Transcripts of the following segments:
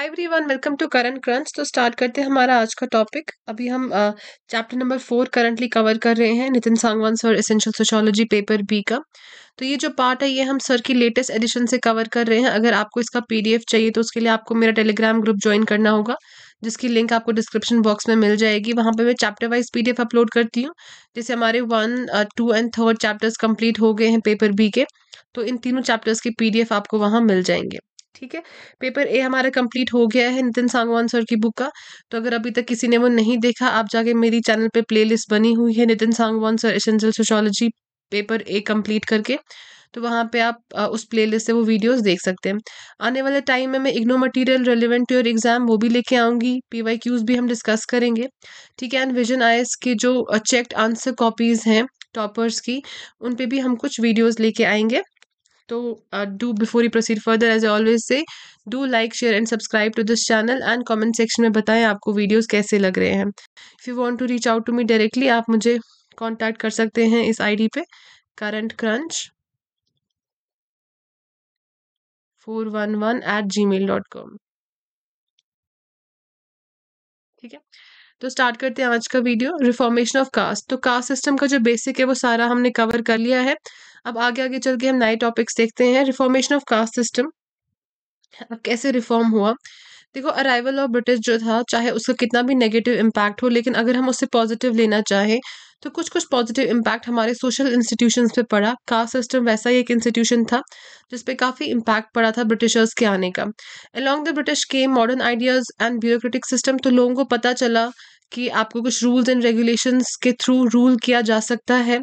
Hi everyone welcome to Current Crunch तो start करते हैं हमारा आज का टॉपिक अभी हम chapter number four currently cover कर रहे हैं Nitin Sangwan sir essential sociology paper B का तो ये जो पार्ट है ये हम सर की लेटेस्ट एडिशन से कवर कर रहे हैं अगर आपको इसका पीडीएफ चाहिए तो उसके लिए आपको मेरा टेलीग्राम ग्रुप ज्वाइन करना होगा जिसकी लिंक आपको डिस्क्रिप्शन बॉक्स में मिल जाएगी वहाँ पे मैं चैप्टर वाइज पीडीएफ अपलोड करती हूँ जैसे हमारे one two and third chapters complete हो गए हैं पेपर बी के तो इन तीनों चैप्टर्स के पीडीएफ आपको वहाँ मिल जाएंगे ठीक है पेपर ए हमारा कंप्लीट हो गया है नितिन सांगवान सर की बुक का तो अगर अभी तक किसी ने वो नहीं देखा आप जाके मेरी चैनल पे प्लेलिस्ट बनी हुई है Nitin Sangwan sir essential sociology paper A complete करके तो वहाँ पे आप उस प्लेलिस्ट से वो वीडियोस देख सकते हैं आने वाले टाइम में मैं IGNOU material relevant to your exam वो भी लेके आऊँगी पी वाई क्यूज़ भी हम डिस्कस करेंगे ठीक है एंड विजन आई के जो चेक्ड आंसर कॉपीज़ हैं टॉपर्स की उन पर भी हम कुछ वीडियोज़ लेके आएंगे तो do before you proceed further as always से do like share and subscribe to this channel and comment section में बताएं आपको वीडियोज कैसे लग रहे हैं if you want to reach out to me directly आप मुझे कॉन्टैक्ट कर सकते हैं इस आई डी पे Current crunch four one one eight Gmail dot com ठीक है तो स्टार्ट करते हैं आज का वीडियो रिफॉर्मेशन ऑफ कास्ट तो कास्ट सिस्टम का जो बेसिक है वो सारा हमने कवर कर लिया है अब आगे आगे चल के हम नए टॉपिक्स देखते हैं रिफॉर्मेशन ऑफ कास्ट सिस्टम अब कैसे रिफॉर्म हुआ देखो अराइवल ऑफ ब्रिटिश जो था चाहे उसका कितना भी नेगेटिव इम्पैक्ट हो लेकिन अगर हम उससे पॉजिटिव लेना चाहें तो कुछ कुछ पॉजिटिव इम्पैक्ट हमारे सोशल इंस्टीट्यूशंस पे पड़ा कास्ट सिस्टम वैसा ही एक इंस्टीट्यूशन था जिस पे काफ़ी इम्पैक्ट पड़ा था ब्रिटिशर्स के आने का along the British came modern ideas and bureaucratic system तो लोगों को पता चला कि आपको कुछ रूल्स एंड रेगुलेशंस के थ्रू रूल किया जा सकता है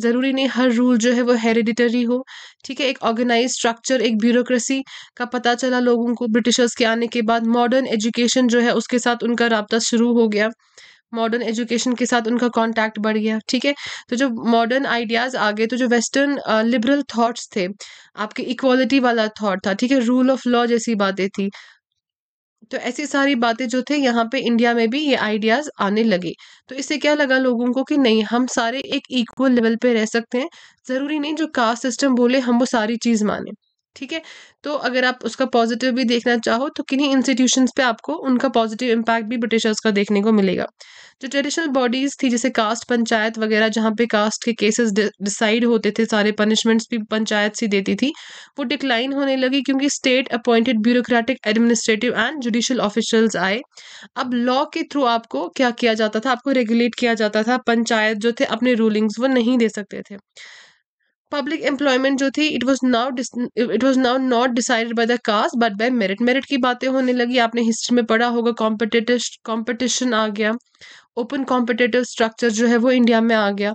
ज़रूरी नहीं हर रूल जो है वो हेरिडिटरी हो ठीक है एक ऑर्गेनाइज स्ट्रक्चर एक ब्यूरोक्रेसी का पता चला लोगों को ब्रिटिशर्स के आने के बाद मॉडर्न एजुकेशन जो है उसके साथ उनका रबता शुरू हो गया मॉडर्न एजुकेशन के साथ उनका कांटेक्ट बढ़ गया ठीक है तो जो मॉडर्न आइडियाज़ आ गए तो जो वेस्टर्न लिबरल थॉट्स थे आपके इक्वालिटी वाला थॉट था ठीक है रूल ऑफ लॉ जैसी बातें थी तो ऐसी सारी बातें जो थे यहाँ पे इंडिया में भी ये आइडियाज़ आने लगे तो इससे क्या लगा लोगों को कि नहीं हम सारे एक इक्वल लेवल पे रह सकते हैं ज़रूरी नहीं जो कास्ट सिस्टम बोले हम वो सारी चीज़ माने ठीक है तो अगर आप उसका पॉजिटिव भी देखना चाहो तो किन्हीं इंस्टीट्यूशंस पे आपको उनका पॉजिटिव इम्पैक्ट भी ब्रिटिशर्स का देखने को मिलेगा जो ट्रेडिशनल बॉडीज़ थी जैसे कास्ट पंचायत वगैरह जहाँ पे कास्ट के केसेस डिसाइड होते थे सारे पनिशमेंट्स भी पंचायत सी देती थी वो डिक्लाइन होने लगी क्योंकि state appointed bureaucratic administrative and judicial officials आए अब लॉ के थ्रू आपको क्या किया जाता था आपको रेगुलेट किया जाता था पंचायत जो थे अपने रूलिंग्स वो नहीं दे सकते थे पब्लिक एम्प्लॉयमेंट जो थी it was now it was now not decided by the caste but by merit merit की बातें होने लगी आपने हिस्ट्री में पढ़ा होगा कॉम्पिटेटिव कॉम्पिटिशन आ गया ओपन कॉम्पिटेटिव स्ट्रक्चर जो है वो इंडिया में आ गया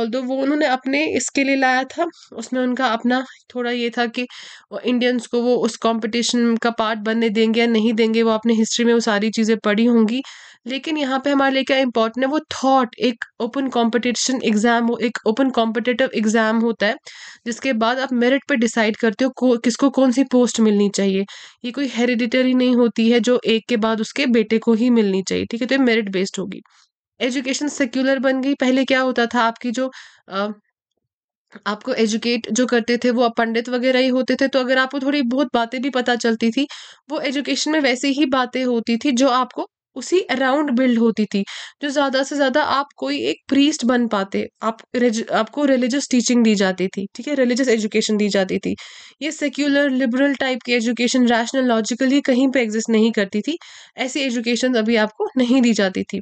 ऑल दो वो उन्होंने अपने इसके लिए लाया था उसमें उनका अपना थोड़ा ये था कि इंडियंस को वो उस कॉम्पिटिशन का पार्ट बनने देंगे या नहीं देंगे वो अपने हिस्ट्री में वो सारी चीज़ें पढ़ी होंगी लेकिन यहाँ पे हमारे लिए क्या इंपॉर्टेंट है वो थॉट एक ओपन कॉम्पिटिशन एग्जाम हो एक ओपन कॉम्पिटेटिव एग्जाम होता है जिसके बाद आप मेरिट पर डिसाइड करते हो को, किसको कौन सी पोस्ट मिलनी चाहिए ये कोई हेरिडिटरी नहीं होती है जो एक के बाद उसके बेटे को ही मिलनी चाहिए ठीक है तो ये मेरिट बेस्ड होगी एजुकेशन सेक्युलर बन गई पहले क्या होता था आपकी जो आ, आपको एजुकेट जो करते थे वो आप पंडित वगैरह ही होते थे तो अगर आपको थोड़ी बहुत बातें भी पता चलती थी वो एजुकेशन में वैसे ही बातें होती थी जो आपको उसी अराउंड बिल्ड होती थी जो ज़्यादा से ज़्यादा आप कोई एक प्रीस्ट बन पाते आप आपको रिलीजियस टीचिंग दी जाती थी ठीक है रिलीजियस एजुकेशन दी जाती थी ये सेक्युलर लिबरल टाइप की एजुकेशन रैशनल लॉजिकली कहीं पे एग्जिस्ट नहीं करती थी ऐसी एजुकेशन अभी आपको नहीं दी जाती थी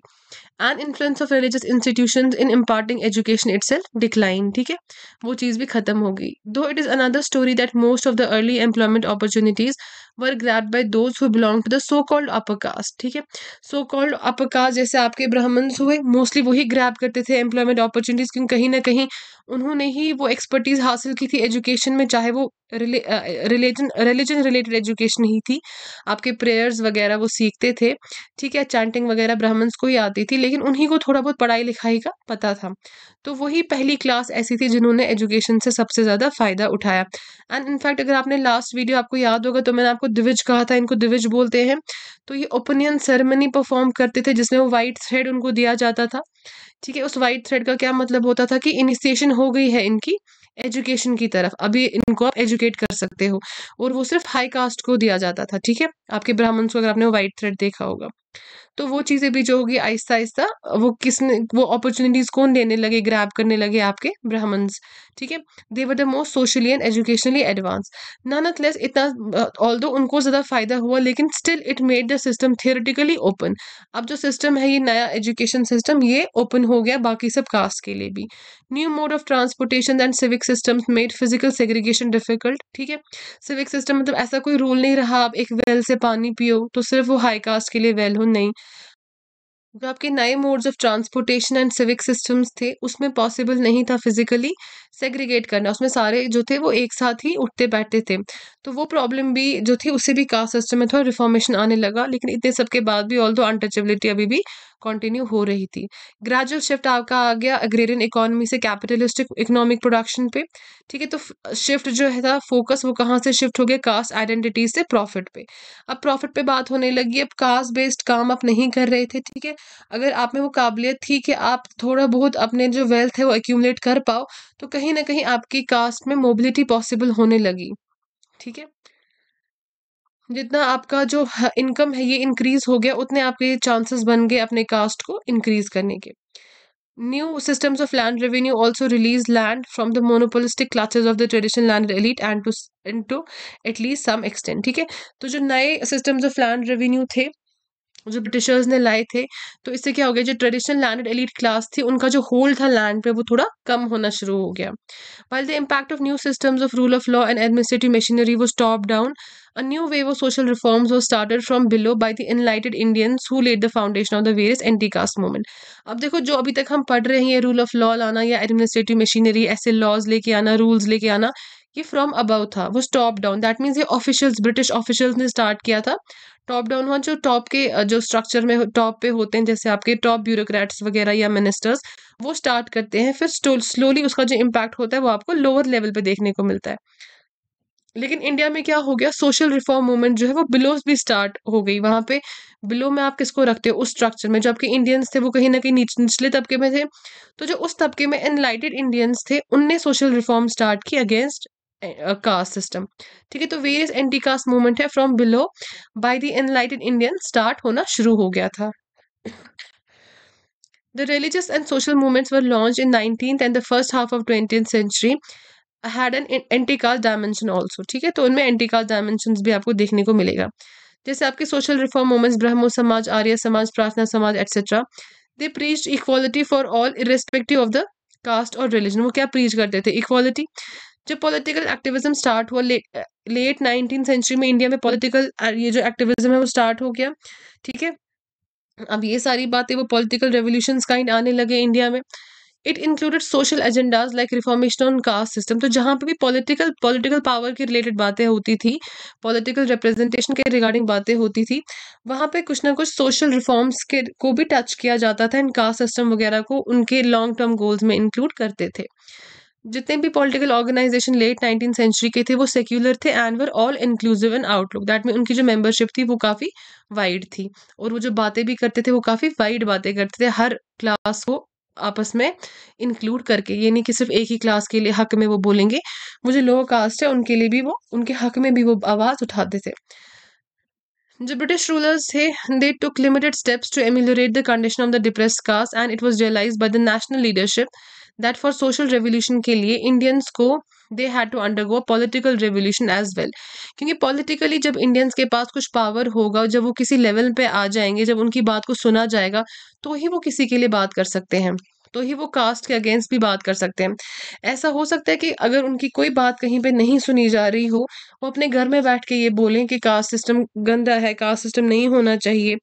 and influence of religious institution in imparting education it decline ठीक है वो चीज़ भी खत्म हो गई though it is another story that most of the early employment opportunities were grab by those who belong to the so called upper caste ठीक है सो कॉल्ड अपर कास्ट जैसे आपके ब्राह्मण्स हुए मोस्टली वही ग्रैप करते थे एम्प्लॉयमेंट अपॉर्चुनिटीज़ क्योंकि कहीं ना कहीं उन्होंने ही वो एक्सपर्टीज़ हासिल की थी एजुकेशन में चाहे वो रिलीजन रिलीजन रिलेटेड एजुकेशन ही थी आपके प्रेयर्स वगैरह वो सीखते थे ठीक है चैंटिंग वगैरह ब्राह्मण्स को ही आती थी लेकिन उन्हीं को थोड़ा बहुत पढ़ाई लिखाई का पता था तो वही पहली क्लास ऐसी थी जिन्होंने एजुकेशन से सबसे ज़्यादा फ़ायदा उठाया एंड इनफैक्ट अगर आपने लास्ट वीडियो आपको याद होगा तो मैंने आपको दिविज कहा था इनको दिविज बोलते हैं तो ये ओपिनियन सेरेमनी परफॉर्म करते थे जिसमें वो वाइट थ्रेड उनको दिया जाता था ठीक है उस वाइट थ्रेड का क्या मतलब होता था कि इनिशिएशन हो गई है इनकी एजुकेशन की तरफ अभी इनको आप एजुकेट कर सकते हो और वो सिर्फ हाई कास्ट को दिया जाता था ठीक है आपके ब्राह्मण्स को अगर आपने वाइट थ्रेड देखा होगा तो वो चीज़ें भी जो होगी आहिस्ता आहिस्ता वो किसने वो अपॉर्चुनिटीज़ कौन देने लगे ग्रैब करने लगे आपके ब्राह्मण्स ठीक है they were the most socially and educationally advance at least इतना ऑल दो उनको ज़्यादा फ़ायदा हुआ लेकिन still it made the system theoretically open अब जो सिस्टम है ये नया एजुकेशन सिस्टम ये ओपन हो गया बाकी सब कास्ट के लिए भी new mode of transportation and civic system made physical segregation difficult ठीक है सिविक सिस्टम मतलब ऐसा कोई रूल नहीं रहा आप एक वेल से पानी पियो तो सिर्फ वो हाई कास्ट के लिए वेल बिल्कुल नहीं जो आपके नए modes of transportation and civic systems थे उसमें पॉसिबल नहीं था फिजिकली सेग्रीगेट करना उसमें सारे जो थे वो एक साथ ही उठते बैठते थे तो वो प्रॉब्लम भी जो थी उसे भी कास्ट सिस्टम में थोड़ा रिफॉर्मेशन आने लगा लेकिन इतने सबके बाद भी ऑल दो अनटचेबिलिटी अभी भी कंटिन्यू हो रही थी ग्रेजुअल शिफ्ट आपका आ गया अग्रेरियन इकोनॉमी से कैपिटलिस्टिक इकोनॉमिक प्रोडक्शन पे ठीक है तो शिफ्ट जो है था फोकस वो कहाँ से शिफ्ट हो गया कास्ट आइडेंटिटी से प्रॉफिट पे अब प्रॉफिट पे बात होने लगी अब कास्ट बेस्ड काम आप नहीं कर रहे थे ठीक है अगर आप में वो काबिलियत थी कि आप थोड़ा बहुत अपने जो वेल्थ है वो एक्यूमलेट कर पाओ तो कहीं ना कहीं आपकी कास्ट में मोबिलिटी पॉसिबल होने लगी ठीक है जितना आपका जो इनकम है ये इंक्रीज हो गया उतने आपके चांसेस बन गए अपने कास्ट को इंक्रीज करने के new systems of land revenue also release land from the monopolistic classes of the traditional land elite and to and to at least some extent ठीक है तो जो नए सिस्टम्स ऑफ लैंड रेवेन्यू थे जो ब्रिटिशर्स ने लाए थे तो इससे क्या हो गया जो ट्रेडिशनल लैंडेड एलिट क्लास थी उनका जो होल्ड था लैंड पे वो थोड़ा कम होना शुरू हो गया while the impact of new systems of rule of law and administrative machinery वो stop down a new wave of social reforms वो started from below by the enlightened Indians who laid the foundation of the various anti caste movement अब देखो जो अभी तक हम पढ़ रहे हैं रूल ऑफ लॉ लाना या एडमिनिस्ट्रेटिव मशीनरी ऐसे लॉज लेके आना रूल्स लेके आना ये फ्रॉम अबाउ था वो टॉप डाउन दैट मीन्स ये ऑफिशियल्स ब्रिटिश ऑफिशियल्स ने स्टार्ट किया था टॉप डाउन हुआ जो टॉप के जो स्ट्रक्चर में टॉप पे होते हैं जैसे आपके टॉप ब्यूरोक्रेट्स वगैरह या मिनिस्टर्स वो स्टार्ट करते हैं फिर स्लोली उसका जो इम्पैक्ट होता है वो आपको लोअर लेवल पे देखने को मिलता है लेकिन इंडिया में क्या हो गया सोशल रिफॉर्म मूवमेंट जो है वो बिलो भी स्टार्ट हो गई वहाँ पे बिलो में आप किसको रखते हो उस स्ट्रक्चर में जो आपके इंडियंस थे वो कहीं ना कहीं नीच, निचले तबके में थे तो जो उस तबके में एनलाइटेड इंडियंस थे उनने सोशल रिफॉर्म स्टार्ट की अगेंस्ट कास्ट सिस्टम ठीक है तो वेरियस एंटी कास्ट मूवमेंट है from below by the enlightened Indian start होना शुरू हो गया था the religious and social movements were launch in nineteen and the first half of twenty century had an anti caste dimension also ठीक है तो उनमें एंटी कास्ट डायमेंशन भी आपको देखने को मिलेगा जैसे आपके सोशल रिफॉर्म मूवमेंट्स ब्रह्मो समाज आर्य Samaj Prarthana Samaj etcetera they preach equality for all irrespective of the caste और रिलीजन वो क्या प्रीच करते थे इक्वालिटी जब पॉलिटिकल एक्टिविज्म स्टार्ट हुआ लेट लेट नाइनटीन सेंचुरी में इंडिया में पॉलिटिकल ये जो एक्टिविज्म है वो स्टार्ट हो गया ठीक है अब ये सारी बातें वो पॉलिटिकल रेवोल्यूशन काइंड आने लगे इंडिया में it included social agendas like reformation on caste system तो जहाँ पे भी पॉलिटिकल पॉलिटिकल पावर के रिलेटेड बातें होती थी पॉलिटिकल रिप्रेजेंटेशन के रिगार्डिंग बातें होती थी वहाँ पे कुछ ना कुछ सोशल रिफॉर्म्स के को भी टच किया जाता था एंड कास्ट सिस्टम वगैरह को उनके लॉन्ग टर्म गोल्स में इंक्लूड करते थे जितने भी political organisation late nineteen century के थे वो सेक्युलर थे and were all inclusive in outlook that mean उनकी जो मेंबरशिप थी वो काफ़ी वाइड थी और वो जो बातें भी करते थे वो काफ़ी वाइड बातें करते थे हर क्लास को आपस में इंक्लूड करके ये नहीं कि सिर्फ एक ही क्लास के लिए हक में वो बोलेंगे वो जो लोअर कास्ट है उनके लिए भी वो उनके हक में भी वो आवाज़ उठाते थे जो ब्रिटिश रूलर्स थे they took limited steps to ameliorate the condition of the depress caste and it was realise by the national leadership that for social revolution के लिए इंडियंस को they had to undergo political revolution as well क्योंकि politically जब Indians के पास कुछ power होगा जब वो किसी लेवल पे आ जाएंगे जब उनकी बात को सुना जाएगा तो ही वो किसी के लिए बात कर सकते हैं तो ही वो कास्ट के अगेंस्ट भी बात कर सकते हैं ऐसा हो सकता है कि अगर उनकी कोई बात कहीं पे नहीं सुनी जा रही हो वो अपने घर में बैठ के ये बोलें कि कास्ट सिस्टम गंदा है कास्ट सिस्टम नहीं होना चाहिए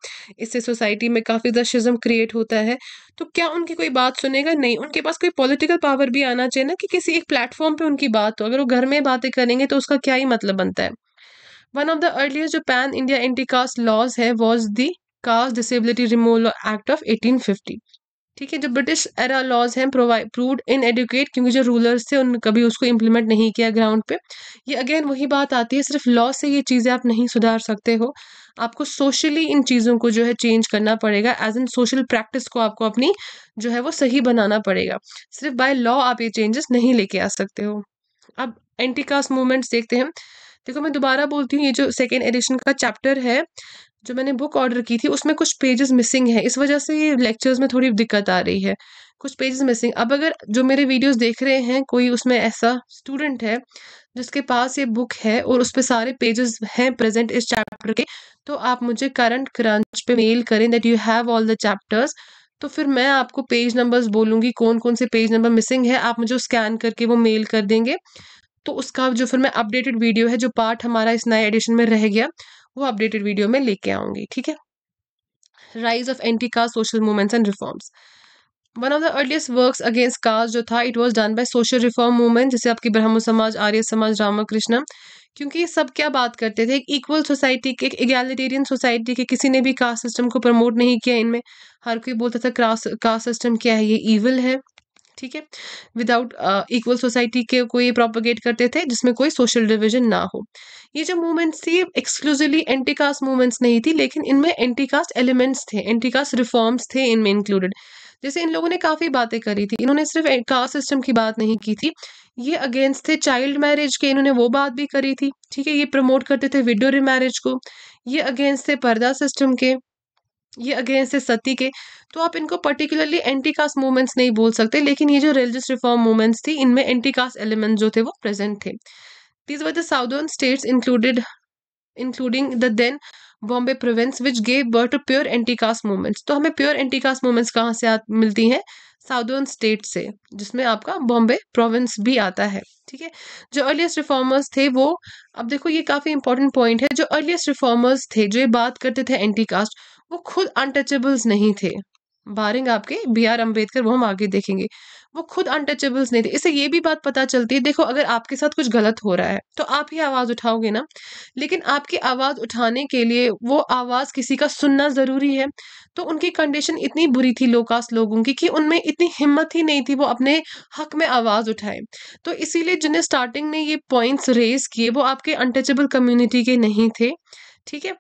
इससे सोसाइटी में काफ़ी दशिज़म क्रिएट होता है तो क्या उनकी कोई बात सुनेगा नहीं उनके पास कोई पॉलिटिकल पावर भी आना चाहिए ना कि किसी एक प्लेटफॉर्म पर उनकी बात हो अगर वो घर में बातें करेंगे तो उसका क्या ही मतलब बनता है वन ऑफ द अर्लीस्ट जो pan India anti caste laws है was the caste disability removal act of 1850 ठीक है जो ब्रिटिश एरा लॉज हैं प्रूवड इन एडुकेट क्योंकि जो रूलर्स थे उन कभी उसको इम्प्लीमेंट नहीं किया ग्राउंड पे ये अगेन वही बात आती है सिर्फ लॉ से ये चीज़ें आप नहीं सुधार सकते हो आपको सोशली इन चीज़ों को जो है चेंज करना पड़ेगा एज एन सोशल प्रैक्टिस को आपको अपनी जो है वो सही बनाना पड़ेगा सिर्फ बाय लॉ आप ये चेंजेस नहीं लेके आ सकते हो अब एंटी कास्ट मूवमेंट्स देखते हैं देखो मैं दोबारा बोलती हूँ ये जो सेकेंड एडिशन का चैप्टर है जो मैंने बुक ऑर्डर की थी उसमें कुछ पेजेस मिसिंग है इस वजह से ये लेक्चर्स में थोड़ी दिक्कत आ रही है कुछ पेजेस मिसिंग अब अगर जो मेरे वीडियोस देख रहे हैं कोई उसमें ऐसा स्टूडेंट है जिसके पास ये बुक है और उस पर सारे पेजेस हैं प्रेजेंट इस चैप्टर के तो आप मुझे करंट क्रंच पे मेल करें that you have all the chapters तो फिर मैं आपको पेज नंबर्स बोलूँगी कौन कौन से पेज नंबर मिसिंग है आप मुझे स्कैन करके वो मेल कर देंगे तो उसका जो फिर मैं अपडेटेड वीडियो है जो पार्ट हमारा इस नए एडिशन में रह गया वो अपडेटेड वीडियो में लेके आऊंगी ठीक है rise of anti caste social movements and reforms one of the earliest work against caste जो था it was done by social reform movement जैसे आपकी ब्रह्म समाज आर्य समाज रामाकृष्ण क्योंकि ये सब क्या बात करते थे एक इक्वल सोसाइटी के एक सोसाइटी के किसी ने भी कास्ट सिस्टम को प्रमोट नहीं किया इनमें हर कोई बोलता था कास्ट कास्ट सिस्टम क्या है ये इवल है ठीक है विदाउट इक्वल सोसाइटी के को ये प्रोपोगेट करते थे जिसमें कोई सोशल डिविजन ना हो ये जो मूवमेंट्स थी एक्सक्लूसिवली एंटी कास्ट मूवमेंट्स नहीं थी लेकिन इनमें एंटी कास्ट एलिमेंट्स थे एंटी कास्ट रिफॉर्म्स थे इनमें इंक्लूडेड जैसे इन लोगों ने काफ़ी बातें करी थी इन्होंने सिर्फ कास्ट सिस्टम की बात नहीं की थी ये अगेंस्ट थे चाइल्ड मैरिज के इन्होंने वो बात भी करी थी ठीक है ये प्रमोट करते थे विडो रिमैरिज को ये अगेंस्ट थे पर्दा सिस्टम के ये अगेंस्ट है सती के तो आप इनको पर्टिकुलरली एंटी कास्ट मूवमेंट्स नहीं बोल सकते लेकिन ये जो रिलीजियस रिफॉर्म मूवमेंट्स थी इनमें एंटी कास्ट एलिमेंट जो थे वो प्रेजेंट थे these were the southern states included including the then Bombay province which gave birth to pure anti caste movements तो हमें प्योर एंटी कास्ट मूवमेंट्स कहाँ से मिलती हैं साउदर्न स्टेट से जिसमें आपका बॉम्बे प्रोविंस भी आता है ठीक है जो अर्लीस्ट रिफॉर्मर्स थे वो अब देखो ये काफ़ी इंपॉर्टेंट पॉइंट है जो अर्लीस्ट रिफॉर्मर्स थे जो ये बात करते थे एंटी कास्ट वो खुद अनटचेबल्स नहीं थे बारिंग आपके बी आर अम्बेडकर वो हम आगे देखेंगे वो खुद अनटचेबल्स नहीं थे इससे ये भी बात पता चलती है देखो अगर आपके साथ कुछ गलत हो रहा है तो आप ही आवाज़ उठाओगे ना लेकिन आपकी आवाज़ उठाने के लिए वो आवाज़ किसी का सुनना ज़रूरी है तो उनकी कंडीशन इतनी बुरी थी लोकास्ट लोगों की कि उनमें इतनी हिम्मत ही नहीं थी वो अपने हक में आवाज़ उठाएं तो इसीलिए जिन्हें स्टार्टिंग में ये पॉइंट्स रेज किए वो आपके अनटचेबल कम्यूनिटी के नहीं थे ठीक है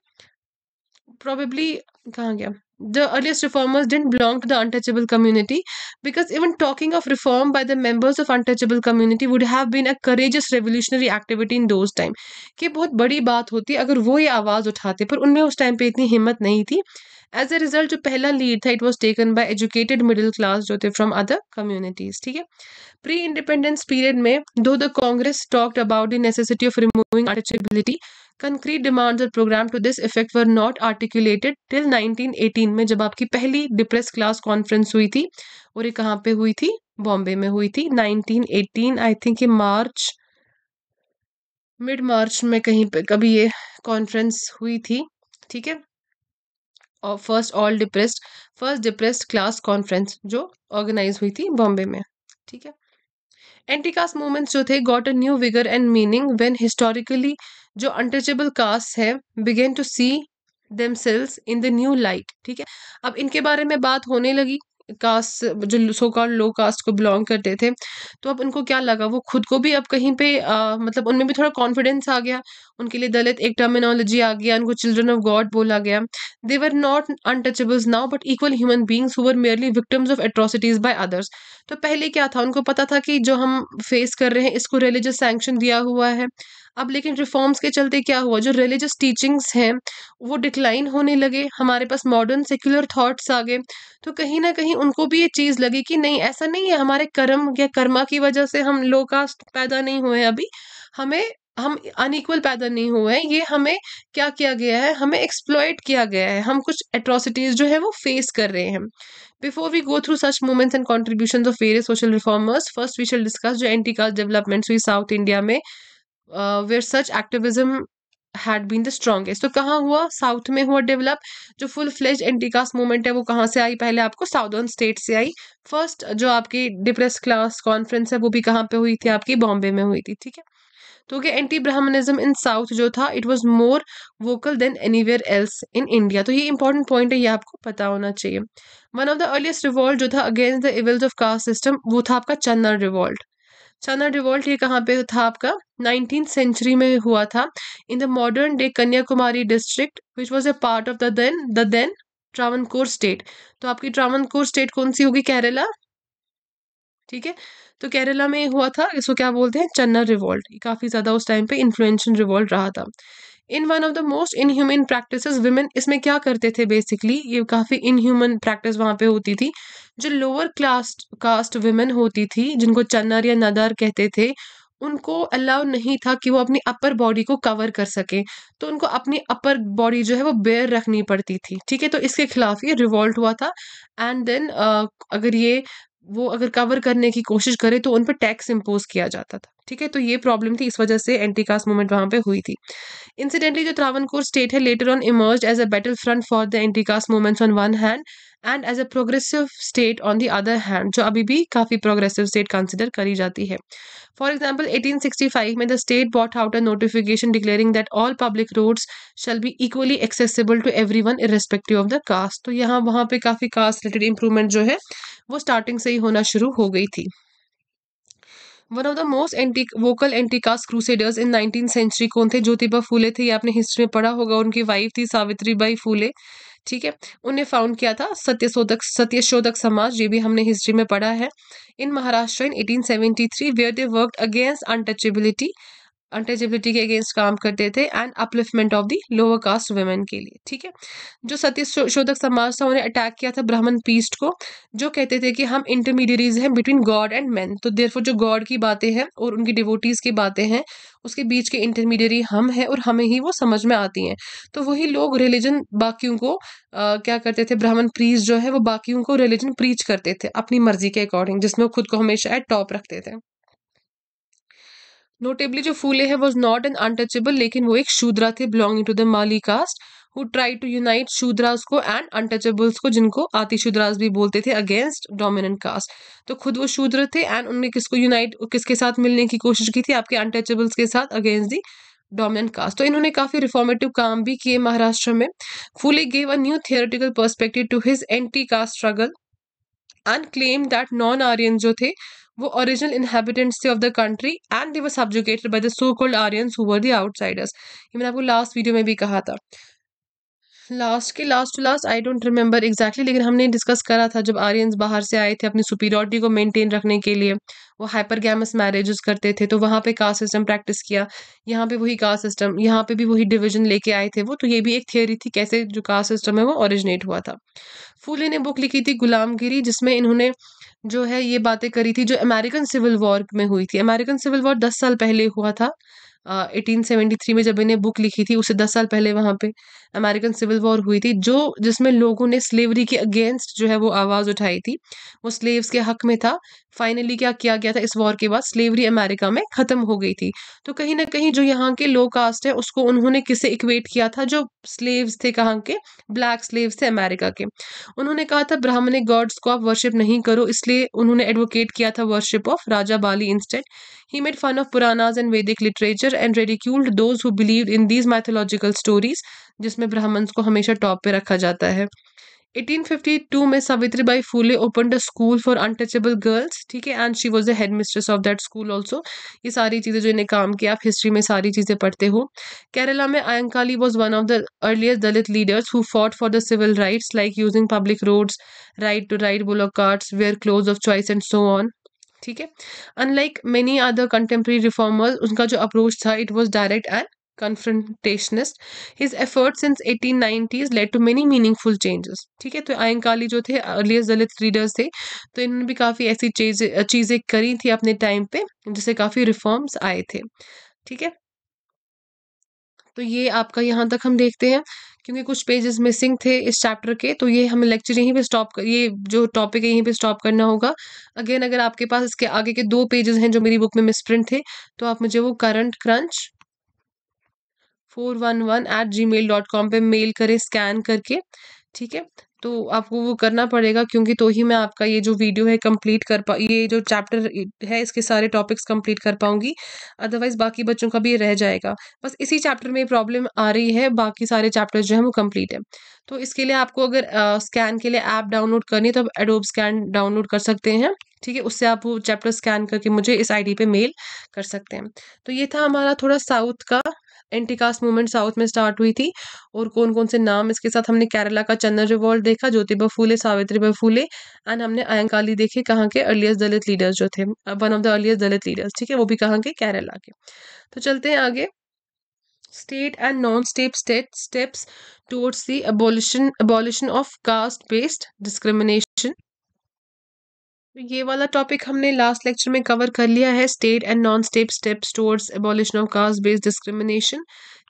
probably the earliest reformers didn't belong to the untouchable community because even talking of reform by the members of untouchable community would have been a courageous revolutionary activity in those time कि बहुत बड़ी बात होती अगर वो ये आवाज़ उठाते पर उनमें उस टाइम पे इतनी हिम्मत नहीं थी एज अ रिजल्ट जो पहला लीड था it was taken by educated middle class जो थे फ्रॉम अदर कम्युनिटीज ठीक है प्री इंडिपेंडेंस पीरियड में though the Congress talked about the necessity of removing untouchability concrete demands और programme to this effect were not articulated till 1918 में जब आपकी पहली डिप्रेस क्लास कॉन्फ्रेंस हुई थी और ये कहाँ पे हुई थी बॉम्बे में हुई थी 1918 आई थिंक ये मार्च मिड मार्च में कहीं पे कभी ये कॉन्फ्रेंस हुई थी ठीक है और first all depressed first depressed class conference जो ऑर्गेनाइज हुई थी बॉम्बे में ठीक है एंटी कास्ट मूवमेंट्स जो थे got a new vigour and meaning when historically जो अनटचेबल कास्ट है began to see selves in the new light ठीक है अब इनके बारे में बात होने लगी कास्ट जो सो कॉल लो कास्ट को बिलोंग करते थे तो अब उनको क्या लगा वो खुद को भी अब कहीं पे आ, मतलब उनमें भी थोड़ा कॉन्फिडेंस आ गया उनके लिए दलित एक टर्मिनोलॉजी आ गया उनको चिल्ड्रन ऑफ गॉड बोला गया they were not untouchables now but equal human beings who're merely victims of atrocities by others तो पहले क्या था उनको पता था कि जो हम फेस कर रहे हैं इसको रिलीजियस सेंक्शन दिया हुआ है अब लेकिन रिफॉर्म्स के चलते क्या हुआ जो रिलीजियस टीचिंग्स हैं वो डिक्लाइन होने लगे हमारे पास मॉडर्न सेक्युलर थाट्स आ गए तो कहीं ना कहीं उनको भी ये चीज़ लगी कि नहीं ऐसा नहीं है हमारे कर्म या कर्मा की वजह से हम लो कास्ट पैदा नहीं हुए अभी हमें हम अनइक्वल पैदा नहीं हुए हैं ये हमें क्या किया गया है हमें एक्सप्लॉयट किया गया है हम कुछ एट्रॉसिटीज़ जो है वो फेस कर रहे हैं before we go through such movements and contribution of various social reformers first we shall discuss जो एंटी कास्ट डेवलपमेंट्स हुई साउथ इंडिया में where such activism had been the strongest तो कहाँ हुआ साउथ में हुआ डेवलप जो full fledge anti caste movement है वो कहाँ से आई पहले आपको साउदर्न स्टेट से आई फर्स्ट जो आपकी डिप्रेस क्लास कॉन्फ्रेंस है वो भी कहाँ पे हुई थी आपकी बॉम्बे में हुई थी ठीक है तो क्या एंटी ब्राह्मणिज्म इन साउथ जो था it was more vocal than anywhere else in India तो ये इंपॉर्टेंट पॉइंट है ये आपको पता होना चाहिए one of the earliest revolt जो था against the evils of caste system वो था आपका चन्नर रिवॉल्ट चाना रिवॉल्ट ये कहाँ पे था आपका नाइनटीन सेंचुरी में हुआ था in the modern day Kanyakumari district which was a part of the then the then Travancore state तो आपकी ट्रावनकोर स्टेट कौन सी होगी केरला ठीक है तो केरला में हुआ था इसको क्या बोलते हैं चन्ना रिवॉल्ट काफ़ी ज़्यादा उस टाइम पे इन्फ्लुएंशियल रिवॉल्ट रहा था in one of the most inhuman practice women इसमें क्या करते थे बेसिकली ये काफ़ी इनह्यूमन प्रैक्टिस वहाँ पे होती थी जो लोअर क्लास कास्ट वुमेन होती थी जिनको चन्नर या नदार कहते थे उनको अलाउ नहीं था कि वो अपनी अपर बॉडी को कवर कर सके तो उनको अपनी अपर बॉडी जो है वो बेयर रखनी पड़ती थी ठीक है तो इसके खिलाफ ये रिवॉल्ट हुआ था एंड देन uh, अगर ये वो अगर कवर करने की कोशिश करे तो उन पर टैक्स इम्पोज किया जाता था ठीक है तो ये प्रॉब्लम थी इस वजह से एंटी कास्ट मूवमेंट वहाँ पे हुई थी इंसिडेंटली जो त्रावणकोर स्टेट है later on emerge as a battle front for the anti caste movements on one hand and as a progressive state on the other hand जो अभी भी काफ़ी प्रोग्रेसिव स्टेट कंसिडर करी जाती है फॉर एग्जाम्पल 1865 में the state brought out a notification declaring that all public roads shall be equally accessible to everyone irrespective of the caste तो यहाँ वहाँ पर काफ़ी कास्ट रिलेटेड इंप्रूवमेंट जो है वो स्टार्टिंग से ही होना शुरू हो गई थी one of the most anti vocal anti caste crusaders in nineteen century कौन थे ज्योतिबा फूले थे ये आपने हिस्ट्री में पढ़ा होगा उनकी वाइफ थी सावित्री बाई फूले ठीक है उन्हें फाउंड किया था सत्यशोधक सत्यशोधक समाज ये भी हमने हिस्ट्री में पढ़ा है in Maharashtra in 1873 where they work against untouchability untouchability के अगेंस्ट काम करते थे and upliftment of the lower caste women के लिए ठीक है जो सत्य शोधक समाज था उन्हें अटैक किया था ब्राह्मण पीस्ट को जो कहते थे कि हम इंटरमीडियरीज हैं बिटवीन गॉड एंड मैन तो देर जो गॉड की बातें हैं और उनकी डिवोटीज़ की बातें हैं उसके बीच के इंटरमीडियरी हम हैं और हमें ही वो समझ में आती हैं तो वही लोग रिलीजन बाकियों को आ, क्या करते थे ब्राह्मण प्रीज जो है वो बाकियों को रिलीजन प्रीच करते थे अपनी मर्जी के अकॉर्डिंग जिसमें खुद को हमेशा एट टॉप रखते थे नोटेबली जो फूले है वॉज नॉट एन अनटचेबल लेकिन वो एक शूद्रा थे belonging to the Mali caste who try to unite Shudras को एंड अनटचेबल्स को जिनको आतिशूद्रास भी बोलते थे अगेंस्ट डोमिनेंट कास्ट तो खुद वो शूद्र थे एंड उनने किसको यूनाइट किसके साथ मिलने की कोशिश की थी आपके अनटचेबल्स के साथ अगेंस्ट दी डोमिनेंट कास्ट तो इन्होंने काफ़ी रिफॉर्मेटिव काम भी किए महाराष्ट्र में Phule gave a new theoretical perspective to his anti caste struggle and claim that non Aryan जो थे वो ओरिजिनल इनहेबिटेंट्स थे of the country and they were subjugated by the so called Aryans who were the outsiders ये मैंने आपको last video में भी कहा था लास्ट के last to last I don't remember exactly लेकिन हमने डिस्कस करा था जब आर्यंस बाहर से आए थे अपनी सुपीरियॉरिटी को मेंटेन रखने के लिए वो हाइपरगैमस मैरिजेस करते थे तो वहाँ पे कास्ट सिस्टम प्रैक्टिस किया यहाँ पे वही कास्ट सिस्टम यहाँ पे भी वही डिवीजन लेके आए थे वो तो ये भी एक थियोरी थी कैसे जो कास्ट सिस्टम है वो ओरिजिनेट हुआ था फूले ने बुक लिखी थी गुलामगिरी जिसमें इन्होंने जो है ये बातें करी थी जो अमेरिकन सिविल वॉर में हुई थी अमेरिकन सिविल वॉर दस साल पहले हुआ था एटीन सेवेंटी थ्री में जब इन्हें बुक लिखी थी उसे दस साल पहले वहाँ पे अमेरिकन सिविल वॉर हुई थी जो जिसमें लोगों ने स्लेवरी के अगेंस्ट जो है वो आवाज़ उठाई थी वो स्लेव्स के हक में था फाइनली क्या किया गया था इस वॉर के बाद स्लेवरी अमेरिका में ख़त्म हो गई थी तो कहीं ना कहीं जो यहाँ के लो कास्ट है उसको उन्होंने किससे इक्वेट किया था जो स्लेव्स थे कहाँ के ब्लैक स्लेव्स थे अमेरिका के उन्होंने कहा था ब्राह्मणिक गॉड्स को आप वर्शिप नहीं करो इसलिए उन्होंने एडवोकेट किया था worship of Raja Bali instant He made fun of Puranas and Vedic literature and ridiculed those who believed in these mythological stories जिसमें ब्राह्मण्स को हमेशा टॉप पे रखा जाता है 1852 में Savitri Bai Phule open the school for untouchable girls ठीक है and she was the headmistress of that school also ये सारी चीज़ें जो इन्हें काम किया आप हिस्ट्री में सारी चीज़ें पढ़ते हो केरला में Ayyankali was one of the earliest Dalit leaders who fought for the civil rights like using public roads right to ride bullock carts wear clothes of choice and so on ठीक है unlike many other contemporary reformers उनका जो approach था it was direct and confrontationist his effort since nineties led to many meaningful changes ठीक है तो आयंकाली जो थे अर्लियर दलित रीडर्स थे तो इन्होंने भी काफ़ी ऐसी चीज़ें चीज़ें करी थी अपने टाइम पे जिससे काफ़ी रिफॉर्म्स आए थे ठीक है तो ये आपका यहाँ तक हम देखते हैं क्योंकि कुछ पेजेस मिसिंग थे इस चैप्टर के तो ये हमें लेक्चर यहीं पे स्टॉप कर ये जो टॉपिक है यहीं पे स्टॉप करना होगा अगेन अगर आपके पास इसके आगे के दो पेजेस हैं जो मेरी बुक में मिसप्रिंट थे तो आप मुझे वो current crunch four one one eight Gmail dot com पर मेल करें स्कैन करके ठीक है तो आपको वो करना पड़ेगा क्योंकि तो ही मैं आपका ये जो वीडियो है कंप्लीट कर पा ये जो चैप्टर है इसके सारे टॉपिक्स कंप्लीट कर पाऊंगी अदरवाइज बाकी बच्चों का भी रह जाएगा बस इसी चैप्टर में प्रॉब्लम आ रही है बाकी सारे चैप्टर जो है वो कंप्लीट है तो इसके लिए आपको अगर स्कैन के लिए ऐप डाउनलोड करनी है तो आप एडोब स्कैन डाउनलोड कर सकते हैं ठीक है उससे आप वो चैप्टर स्कैन करके मुझे इस आईडी पे मेल कर सकते हैं तो ये था हमारा थोड़ा साउथ का एंटी कास्ट मूवमेंट साउथ में स्टार्ट हुई थी और कौन कौन से नाम इसके साथ हमने केरला का चंदन रिवॉल्ट देखा ज्योतिबा फूले सावित्रीबाई फूले एंड हमने अयंकाली देखे कहाँ के अर्लीस्ट दलित लीडर्स जो थे one of the earliest Dalit leaders ठीक है वो भी कहाँ के केरला के तो चलते हैं आगे state and non state state steps towards the abolition of caste based discrimination तो ये वाला टॉपिक हमने लास्ट लेक्चर में कवर कर लिया है state and non state steps towards abolition of caste based discrimination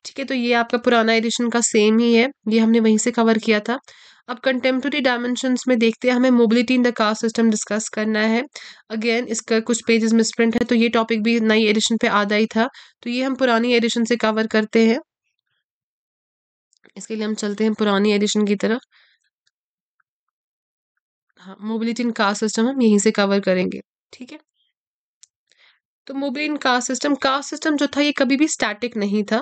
ठीक है तो ये आपका पुराना एडिशन का सेम ही है ये हमने वहीं से कवर किया था अब कंटेम्प्रेरी डायमेंशन में देखते हैं हमें mobility in the caste system discuss करना है अगेन इसका कुछ पेजेस मिसप्रिंट है तो ये टॉपिक भी नई एडिशन पे आधा ही था तो ये हम पुरानी एडिशन से कवर करते हैं इसके लिए हम चलते हैं पुरानी एडिशन की तरफ हाँ मोबिलिटी इन कास्ट सिस्टम हम यहीं से कवर करेंगे ठीक है तो mobility in caste system caste system जो था ये कभी भी स्टैटिक नहीं था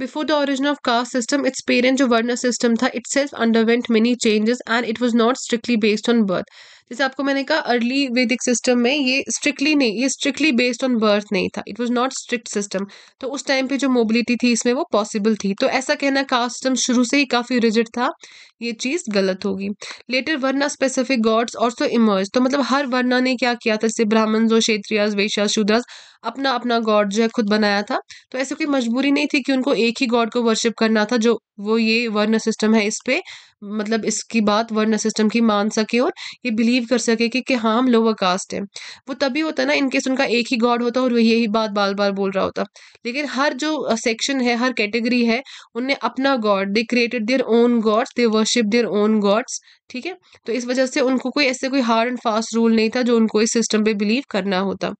before the origin of caste system its parent जो वर्नर सिस्टम था itself underwent many changes and it was not strictly based on birth जैसे आपको मैंने कहा अर्ली वैदिक सिस्टम में ये स्ट्रिक्टली नहीं ये स्ट्रिक्टली बेस्ड ऑन बर्थ नहीं था it was not strict system तो उस टाइम पे जो मोबिलिटी थी इसमें वो पॉसिबल थी तो ऐसा कहना कास्ट सिस्टम शुरू से ही काफ़ी रिजिड था ये चीज़ गलत होगी later varna specific gods also emerge तो मतलब हर वर्ना ने क्या किया था जैसे ब्राह्मण जो क्षेत्रियाज वेशा शूद्रास अपना अपना गॉड जो है खुद बनाया था तो ऐसी कोई मजबूरी नहीं थी कि उनको एक ही गॉड को वर्शिप करना था जो वो ये वर्ण सिस्टम है इस पर मतलब इसकी बात वर्ण सिस्टम की मान सके और ये बिलीव कर सके कि, कि हाँ हम लोअर कास्ट है वो तभी होता है ना इनकेस उनका एक ही गॉड होता और वो यही बात बार बार बोल रहा होता लेकिन हर जो सेक्शन है हर कैटेगरी है उनने अपना god they created their own gods they worship their own gods ठीक है तो इस वजह से उनको कोई ऐसे कोई हार्ड एंड फास्ट रूल नहीं था जो उनको इस सिस्टम पे बिलीव करना होता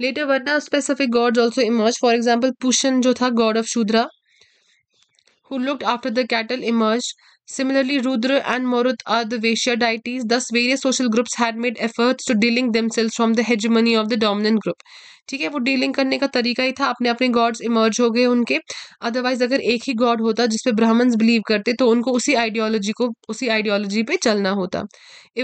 later varna specific gods also emerge for example Pushan जो था god of Shudra who looked after the cattle emerge Similarly, Rudra and Marut are the Vaishya deities. Thus, various social groups had made efforts to dealing themselves from the hegemony of the dominant group. ठीक है वो dealing करने का तरीका ही था अपने अपने God's emerge हो गए उनके अदरवाइज अगर एक ही गॉड होता जिसपे ब्राह्मण्स बिलीव करते तो उनको उसी आइडियोलॉजी को उसी आइडियोलॉजी पे चलना होता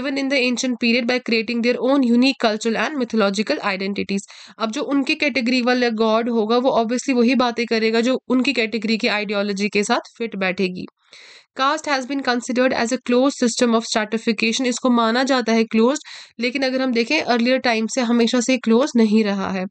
even in the ancient period by creating their own unique cultural and mythological identities अब जो उनके कैटेगरी वाला गॉड होगा वो ऑब्वियसली वही बातें करेगा जो उनकी कैटेगरी की आइडियोलॉजी के साथ फिट बैठेगी caste has been considered as a close system of stratification इसको माना जाता है क्लोज लेकिन अगर हम देखें अर्लियर टाइम से हमेशा से क्लोज नहीं रहा है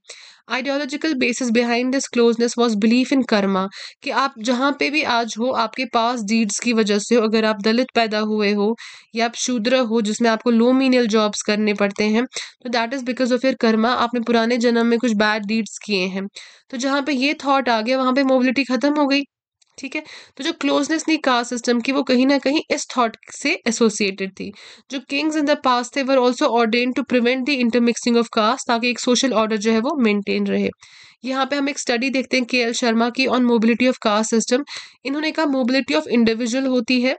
ideological basis behind this closeness was belief in karma कि आप जहाँ पे भी आज हो आपके पास डीड्स की वजह से हो अगर आप दलित पैदा हुए हो या आप शूद्र हो जिसमें आपको लो मीनियल जॉब्स करने पड़ते हैं तो that is because of your karma आपने पुराने जन्म में कुछ बैड डीड्स किए हैं तो जहाँ पे ये थॉट आ गया वहाँ पे मोबिलिटी ख़त्म हो गई ठीक है तो जो क्लोजनेस थी कास्ट सिस्टम की वो कहीं ना कहीं इस थॉट से एसोसिएटेड थी जो किंग्स इन द पास्ट थे were also ordained to prevent the intermixing of caste ताकि एक सोशल ऑर्डर जो है वो मेनटेन रहे यहाँ पे हम एक स्टडी देखते हैं के एल शर्मा की on mobility of caste system इन्होंने कहा मोबिलिटी ऑफ इंडिविजुअल होती है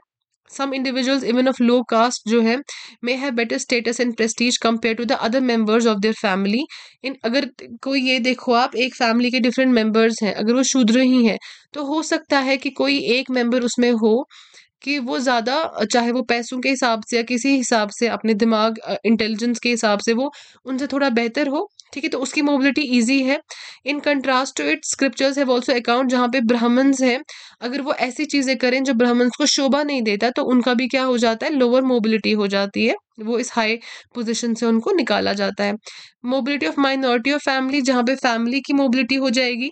some individuals even of low caste जो है may have better status and prestige compared to the other members of their family इन अगर कोई ये देखो आप एक family के different members हैं अगर वो शूद्र ही हैं तो हो सकता है कि कोई एक member उसमें हो कि वो ज़्यादा चाहे वो पैसों के हिसाब से या किसी हिसाब से अपने दिमाग इंटेलिजेंस के हिसाब से वो उनसे थोड़ा बेहतर हो ठीक है तो उसकी मोबिलिटी ईजी है in contrast to it scriptures have also account जहाँ पे ब्राह्मण्स हैं अगर वो ऐसी चीज़ें करें जो ब्राह्मण्स को शोभा नहीं देता तो उनका भी क्या हो जाता है लोअर मोबिलिटी हो जाती है वो इस हाई पोजिशन से उनको निकाला जाता है mobility of minority of family जहाँ पे फैमिली की मोबिलिटी हो जाएगी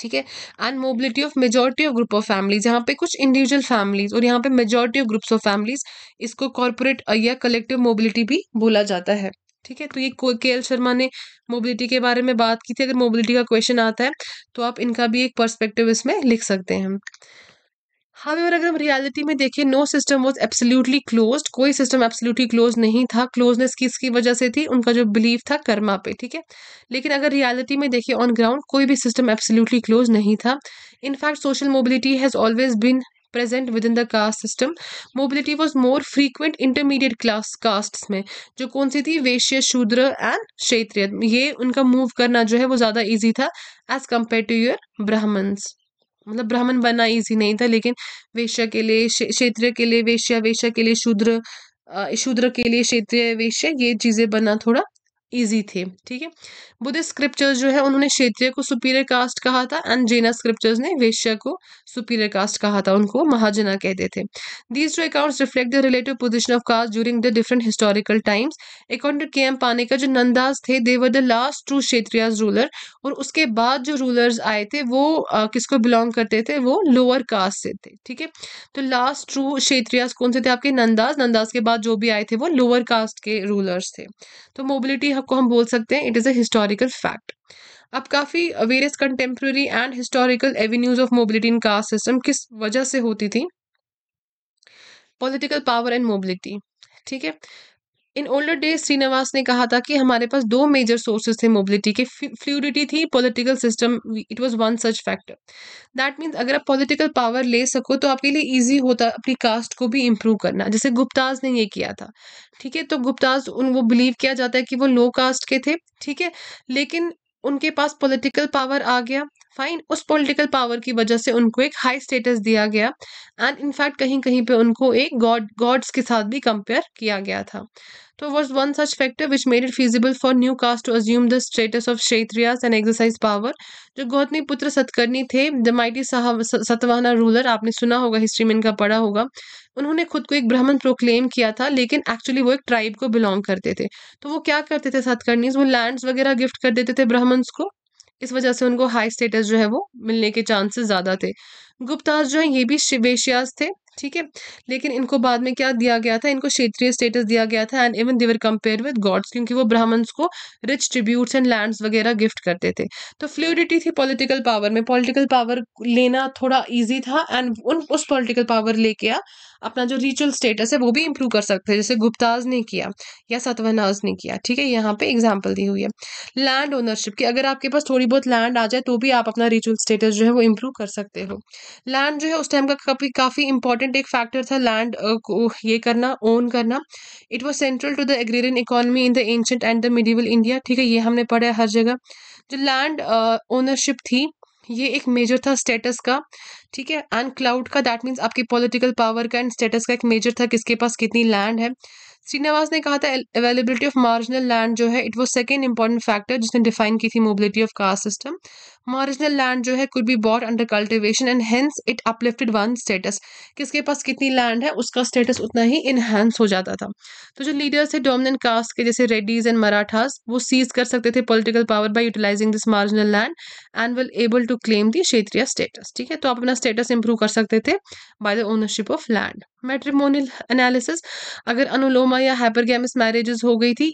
ठीक है and mobility of majority of group of families यहाँ पे कुछ इंडिविजुअल फैमिलीज और यहाँ पे majority of groups of families इसको कॉरपोरेट या कलेक्टिव मोबिलिटी भी बोला जाता है ठीक है तो ये के एल शर्मा ने मोबिलिटी के बारे में बात की थी अगर मोबिलिटी का क्वेश्चन आता है तो आप इनका भी एक पर्सपेक्टिव इसमें लिख सकते हैं हाँ, और अगर हम रियलिटी में देखें no system was absolutely close कोई सिस्टम एब्सोल्युटली क्लोज नहीं था क्लोजनेस किसकी वजह से थी उनका जो बिलीव था कर्मा पे ठीक है लेकिन अगर रियलिटी में देखें ऑन ग्राउंड कोई भी सिस्टम एब्सोल्युटली क्लोज नहीं था in fact social mobility has always been present within the caste system mobility was more frequent intermediate class caste में जो कौन सी थी वेश्य शूद्र एंड क्षेत्रीय ये उनका मूव करना जो है वो ज़्यादा ईजी था as compare to your Brahmins मतलब ब्राह्मण बनना इजी नहीं था लेकिन वेश्य के लिए क्षेत्र के लिए वेश्या वेश्या के लिए शूद्र शूद्र के लिए क्षेत्रीय वेश्य ये चीज़ें बनना थोड़ा ईजी थे ठीक है बुद्धिस्ट स्क्रिप्चर्स जो है उन्होंने क्षेत्रीय को सुपीरियर कास्ट कहा था एंड जेना स्क्रिप्चर्स ने वेश्य को सुपीरियर कास्ट कहा था उनको महाजना कहते थे these two accounts reflect the relative position of caste during the different historical times according to K M का जो नंदाज थे they were the last true Kshatriyas ruler और उसके बाद जो रूलर्स आए थे वो आ, किसको बिलोंग करते थे वो लोअर कास्ट से थे ठीक है तो लास्ट ट्रू क्षेत्रियाज कौन से थे आपके नंदाज नंदाज के बाद जो भी आए थे वो लोअर कास्ट के रूलर्स थे तो मोबिलिटी को हम बोल सकते हैं it is a historical fact अब काफ़ी various contemporary and historical avenues of mobility in caste system किस वजह से होती थी पॉलिटिकल पावर एंड मोबिलिटी ठीक है इन ओल्डर डेज श्रीनिवास ने कहा था कि हमारे पास दो मेजर सोर्सेज थे मोबिलिटी के फ्लूडिटी थी political system it was one such factor that means अगर आप पॉलिटिकल पावर ले सको तो आपके लिए ईजी होता अपनी कास्ट को भी इम्प्रूव करना जैसे गुप्ताज ने ये किया था ठीक है तो गुप्ताज उन वो बिलीव किया जाता है कि वो लो कास्ट के थे ठीक है लेकिन उनके पास पॉलिटिकल पावर आ गया फाइन उस पॉलिटिकल पावर की वजह से उनको एक हाई स्टेटस दिया गया एंड इनफैक्ट कहीं कहीं पे उनको एक गॉड गॉड्स के साथ भी कंपेयर किया गया था तो was one such factor which made it feasible for new caste to assume the status of Kshatriyas and exercise power जो गौतमी पुत्र सतकर्णी थे द माइटी सतवाहना रूलर आपने सुना होगा हिस्ट्री में इनका पढ़ा होगा उन्होंने खुद को एक ब्राह्मण प्रोक्लेम किया था लेकिन एक्चुअली वो एक ट्राइब को बिलोंग करते थे तो वो क्या करते थे सतकर्णीज वो लैंड्स वगैरह गिफ्ट कर देते थे ब्राह्मण्स को इस वजह से उनको हाई स्टेटस जो है वो मिलने के चांसेस ज़्यादा थे गुप्ताज जो है ये भी वेश्याज थे ठीक है लेकिन इनको बाद में क्या दिया गया था इनको क्षेत्रीय स्टेटस दिया गया था and even they were compare with gods क्योंकि वो ब्राह्मण्स को रिच ट्रिब्यूट्स एंड लैंड्स वगैरह गिफ्ट करते थे तो फ्लूडिटी थी पॉलिटिकल पावर में पॉलिटिकल पावर लेना थोड़ा ईजी था एंड उन उस पॉलिटिकल पावर लेके अपना जो रिचुअल स्टेटस है वो भी इंप्रूव कर सकते हैं जैसे गुप्ताज ने किया या सतवनाज ने किया ठीक है यहाँ पे एग्जाम्पल दी हुई है लैंड ओनरशिप की अगर आपके पास थोड़ी बहुत लैंड आ जाए तो भी आप अपना रिचुअल स्टेटस जो है वो इंप्रूव कर सकते हो लैंड जो है उस टाइम का काफ़ी काफ़ी इंपॉर्टेंट इंपॉर्टेंट एक फैक्टर था लैंड को ये करना ओन करना it was central to the agrarian economy in the ancient and the medieval India ठीक है ये हमने पढ़ा है हर जगह जो लैंड ओनरशिप थी ये एक मेजर था स्टेटस का ठीक है एंड क्लाउड का दैट मीन्स आपकी पॉलिटिकल पावर का एंड स्टेटस का एक मेजर था किसके पास कितनी लैंड है श्रीनिवास ने कहा था अवेलेबिलिटी ऑफ मार्जिनल लैंड जो है it was second important factor जिसने डिफाइन की थी mobility of caste system marginal land जो है could be brought under cultivation and hence it uplifted one status किसके पास कितनी लैंड है उसका स्टेटस उतना ही इनहेंस हो जाता था तो जो लीडर्स थे डोमिनेंट कास्ट के जैसे रेडीज एंड मराठास वो सीज कर सकते थे political power by utilizing this marginal land and will able to claim the Kshatriya status ठीक है तो आप अपना स्टेटस इंप्रूव कर सकते थे by the ownership of land matrimonial analysis अगर अनुलोमा या हाइपरगेमस मैरिजेस हो गई थी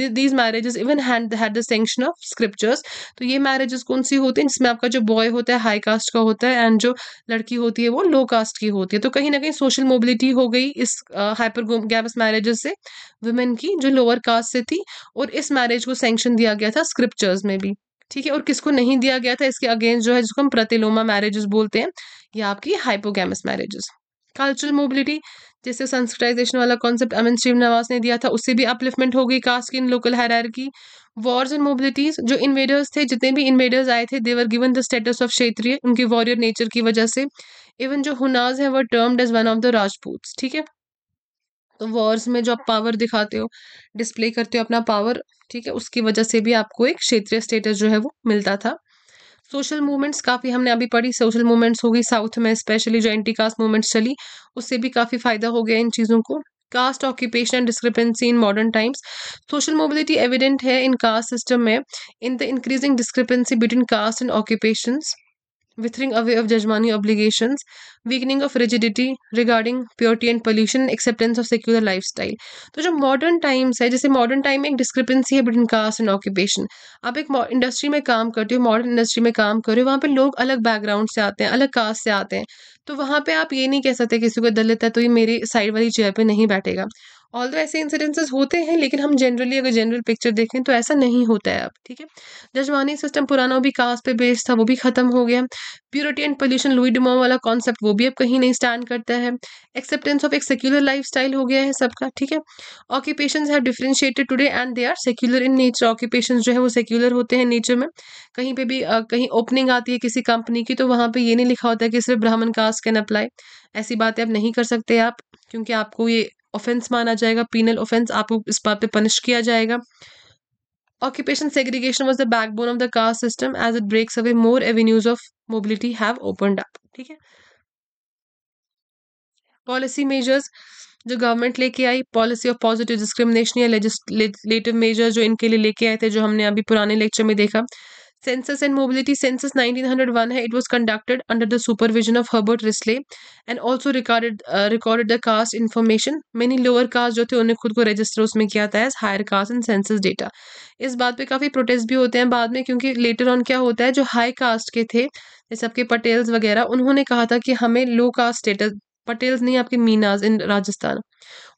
these marriages even had the sanction of scriptures तो ये मैरिजेस कौन सी होती होते हैं जिसमें आपका जो बॉय होता है हाई कास्ट का होता है एंड जो लड़की होती है वो लो कास्ट की होती है तो कहीं ना कहीं सोशल मोबिलिटी हो गई इस हाइपर गैप्स मैरिजेस से वुमेन की जो लोअर कास्ट से थी और इस मैरिज को सेंक्शन दिया गया था स्क्रिप्चर्स में भी ठीक है और किसको नहीं दिया गया था इसके अगेंस्ट जो है जिसको हम प्रतिलोमा मैरिजेस बोलते हैं या आपकी हाइपोगैमस मैरिजेस कल्चरल मोबिलिटी जैसे संस्कृताइजेशन वाला कॉन्सेप्ट अमन श्रीवास ने दिया था उससे भी अपलिफ्टमेंट हो गई कास्ट की इन लोकल हैरार की वॉर्स एंड मोबिलिटीज जो इन्वेडर्स थे जितने भी इन्वेडर्स आए थे they were given the status of Kshatriya उनके वॉरियर नेचर की वजह से इवन जो हुनाज है वो termed as one of the Rajput ठीक है तो वॉर्स में जो आप पावर दिखाते हो डिस्प्ले करते हो अपना पावर ठीक है उसकी वजह से भी आपको एक क्षेत्रीय स्टेटस जो है वो मिलता था सोशल मूवमेंट्स काफ़ी हमने अभी पढ़ी सोशल मूवमेंट्स होगी साउथ में स्पेशली जो एंटी कास्ट मूवमेंट्स चली उससे भी काफ़ी फ़ायदा हो गया इन चीज़ों को caste occupation and discrepancy in modern times social mobility evident है इन कास्ट सिस्टम में in the increasing discrepancy between caste and occupation withering away of jajmani obligation weakening of rigidity regarding purity and pollution acceptance of secular life style तो जो modern times है जैसे modern time में एक discrepancy है between caste and occupation आप एक industry में काम करते हो मॉडर्न इंडस्ट्री में काम कर रहे हो वहाँ पर लोग अलग बैकग्राउंड से आते हैं अलग कास्ट से आते हैं तो वहाँ पे आप ये नहीं कह सकते किसी को दलित है तो ये मेरी साइड वाली चेयर पे नहीं बैठेगा ऑल दो ऐसे इंसिडेंसेस होते हैं लेकिन हम जनरली अगर जनरल पिक्चर देखें तो ऐसा नहीं होता है अब ठीक है जजमानी सिस्टम पुराना भी कास्ट पे बेस्ड था वो भी खत्म हो गया purity and pollution Louis Dumont वाला कॉन्सेप्ट वो भी अब कहीं नहीं स्टैंड करता है एक्सेप्टेंस ऑफ एक सेक्युलर लाइफ हो गया है सबका ठीक है occupation have differentiated today and they are secular in nature occupation जो है वो सेक्युलर होते हैं नेचर में कहीं पर भी आ, कहीं ओपनिंग आती है किसी कंपनी की तो वहाँ पर ये नहीं लिखा होता है कि सिर्फ ब्राह्मण कास्ट कैन अप्लाई ऐसी बातें अब नहीं कर सकते आप क्योंकि आपको ये ऑफेंस माना जाएगा पीनल ऑफेंस आपको इस बात पे पनिश किया जाएगा occupation segregation was the backbone of the caste system as it breaks away more avenues of mobility have opened up ठीक है पॉलिसी मेजर्स जो गवर्नमेंट लेके आई पॉलिसी ऑफ पॉजिटिव डिस्क्रिमिनेशन या लेजिस्लेटिव मेजर्स जो इनके लिए लेके आए थे जो हमने अभी पुराने लेक्चर में देखा सेंसस एंड मोबिलिटी सेंसस 1901 है it was conducted under the supervision of Herbert Risley and also recorded recorded the caste information many lower caste जो थे उन्हें खुद को रजिस्टर उसमें किया था as higher caste and census data इस बात पर काफ़ी प्रोटेस्ट भी होते हैं बाद में क्योंकि लेटर ऑन क्या होता है जो हाई कास्ट के थे सबके पटेल्स वगैरह उन्होंने कहा था कि हमें लो कास्ट स्टेटस पटेल्स नहीं आपके मीनाज इन राजस्थान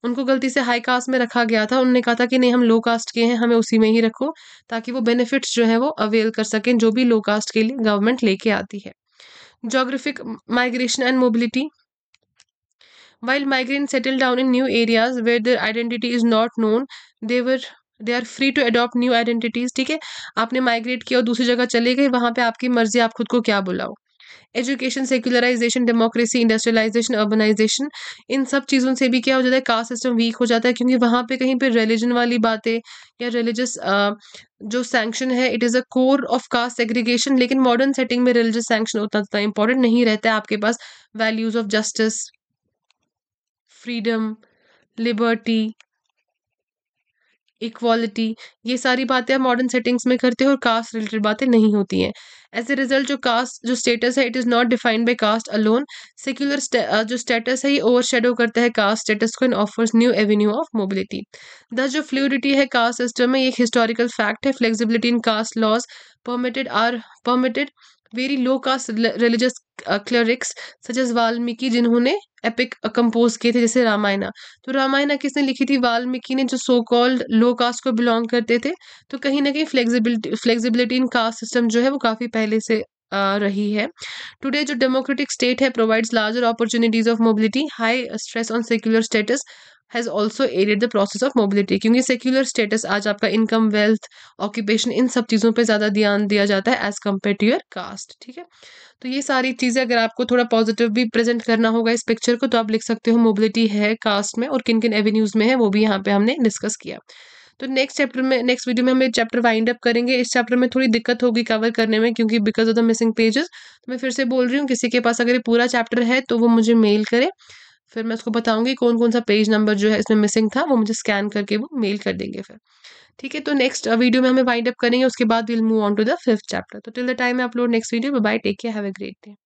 उनको गलती से हाई कास्ट में रखा गया था उन्होंने कहा था कि नहीं हम लो कास्ट के हैं हमें उसी में ही रखो ताकि वो बेनिफिट्स जो है वो अवेल कर सकें जो भी लो कास्ट के लिए गवर्नमेंट लेके आती है geographic migration and mobility while migrants settle down in new areas where their identity is not known there they are free to adopt new identities ठीक है आपने माइग्रेट किया और दूसरी जगह चले गए वहाँ पे आपकी मर्जी आप खुद को क्या बुलाओ education secularisation democracy industrialisation urbanisation इन सब चीज़ों से भी क्या हो जाता है कास्ट सिस्टम वीक हो जाता है क्योंकि वहाँ पे कहीं पे रिलीजन वाली बातें या रिलीजियस जो सैंक्शन है it is a core of caste segregation लेकिन मॉडर्न सेटिंग में रिलीजियस सैंक्शन उतना ज़्यादा तो इंपॉर्टेंट नहीं रहता है आपके पास values of justice freedom liberty equality ये सारी बातें आप मॉडर्न सेटिंग्स में करते हो और कास्ट रिलेटेड बातें नहीं होती हैं एज ए रिजल्ट जो कास्ट जो स्टेटस है it is not defined by caste alone secular जो स्टेटस है ये ओवर शेडो करता है कास्ट स्टेटस को and offers new avenue of mobility thus जो फ्लूडिटी है कास्ट सिस्टम में एक हिस्टोरिकल फैक्ट है flexibility in caste laws permitted are permitted very low caste religious clerics such as Valmiki जिन्होंने एपिक कंपोज uh, किए थे जैसे रामायणा तो रामायणा किसने लिखी थी वाल्मीकि ने जो सो कॉल्ड लो कास्ट को बिलोंग करते थे तो कहीं ना कहीं flexibility flexibility in caste system जो है वो काफ़ी पहले से आ, uh, रही है टुडे जो डेमोक्रेटिक स्टेट है provides larger opportunities of mobility high stress on secular status has also added the process of mobility क्योंकि सेक्युलर स्टेटस आज आपका इनकम वेल्थ ऑक्यूपेशन इन सब चीज़ों पर ज़्यादा ध्यान दिया जाता है as compare to your caste ठीक है तो ये सारी चीज़ें अगर आपको थोड़ा पॉजिटिव भी प्रेजेंट करना होगा इस पिक्चर को तो आप लिख सकते हो मोबिलिटी है कास्ट में और किन किन एवेन्यूज़ में है वो भी यहाँ पे हमने डिस्कस किया तो नेक्स्ट चैप्टर में नेक्स्ट वीडियो में हम एक चैप्टर वाइंड अप करेंगे इस चैप्टर में थोड़ी दिक्कत होगी कवर करने में क्योंकि because of the missing pages तो मैं फिर से बोल रही हूँ किसी के पास अगर ये पूरा चैप्टर है तो वो मुझे मेल करे फिर मैं उसको बताऊंगी कौन कौन सा पेज नंबर जो है इसमें मिसिंग था वो मुझे स्कैन करके वो मेल कर देंगे फिर ठीक है तो नेक्स्ट वीडियो में हमें वाइंड अप करेंगे उसके बाद will move on to the fifth chapter तो till the time I upload next video bye take care have a great day